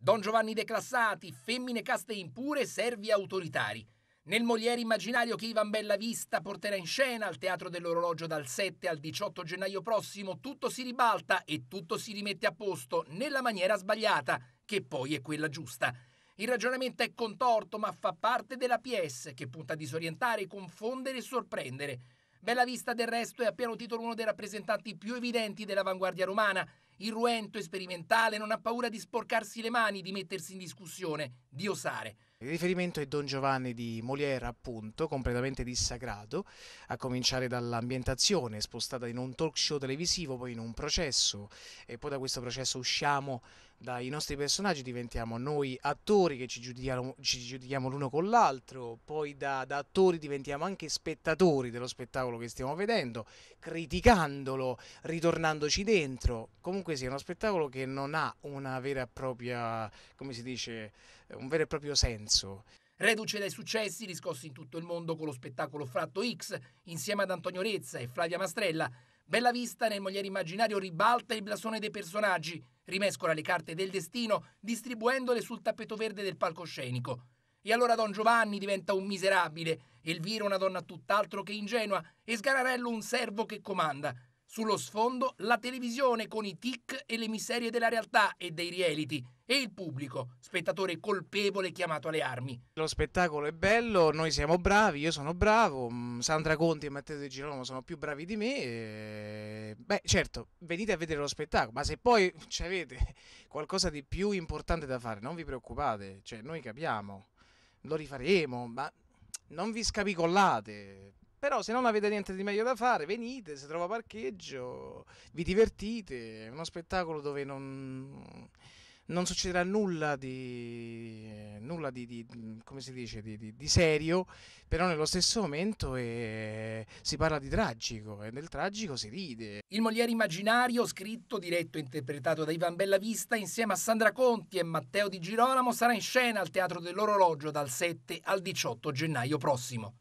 Don Giovanni declassati, femmine caste impure, servi autoritari. Nel Moliere immaginario che Ivan Bellavista porterà in scena al Teatro dell'Orologio dal 7 al 18 gennaio prossimo, tutto si ribalta e tutto si rimette a posto nella maniera sbagliata, che poi è quella giusta. Il ragionamento è contorto, ma fa parte della PS, che punta a disorientare, confondere e sorprendere. Bellavista del resto è a pieno titolo uno dei rappresentanti più evidenti dell'avanguardia romana irruento e sperimentale, non ha paura di sporcarsi le mani, di mettersi in discussione, di osare. Il riferimento è Don Giovanni di Molière, appunto, completamente dissacrato, a cominciare dall'ambientazione, spostata in un talk show televisivo, poi in un processo, e poi da questo processo usciamo dai nostri personaggi, diventiamo noi attori che ci giudichiamo, ci giudichiamo l'uno con l'altro, poi da, da attori diventiamo anche spettatori dello spettacolo che stiamo vedendo, criticandolo, ritornandoci dentro. Comunque sia sì, uno spettacolo che non ha una vera e propria, come si dice, un vero e proprio senso Lorenzo. Reduce dai successi riscossi in tutto il mondo con lo spettacolo Fratto X, insieme ad Antonio Rezza e Flavia Mastrella, Bella Vista nel Mogliere Immaginario ribalta il blasone dei personaggi, rimescola le carte del destino distribuendole sul tappeto verde del palcoscenico. E allora Don Giovanni diventa un miserabile, Elvira una donna tutt'altro che ingenua e Sgararello un servo che comanda. Sullo sfondo la televisione con i tic e le miserie della realtà e dei reality e il pubblico, spettatore colpevole chiamato alle armi. Lo spettacolo è bello, noi siamo bravi, io sono bravo, mm, Sandra Conti e Matteo De Girolamo sono più bravi di me. E... Eh, beh, certo, venite a vedere lo spettacolo, ma se poi avete qualcosa di più importante da fare, non vi preoccupate, cioè noi capiamo, lo rifaremo, ma non vi scapicollate. Però se non avete niente di meglio da fare, venite, si trova parcheggio, vi divertite, è uno spettacolo dove non, non succederà nulla di, nulla di, di come si dice, di, di, serio, però nello stesso momento è, si parla di tragico e nel tragico si ride. Il Moliere immaginario, scritto, diretto e interpretato da Ivan Bellavista insieme a Sandra Conti e Matteo Di Girolamo, sarà in scena al Teatro dell'Orologio dal 7 al 18 gennaio prossimo.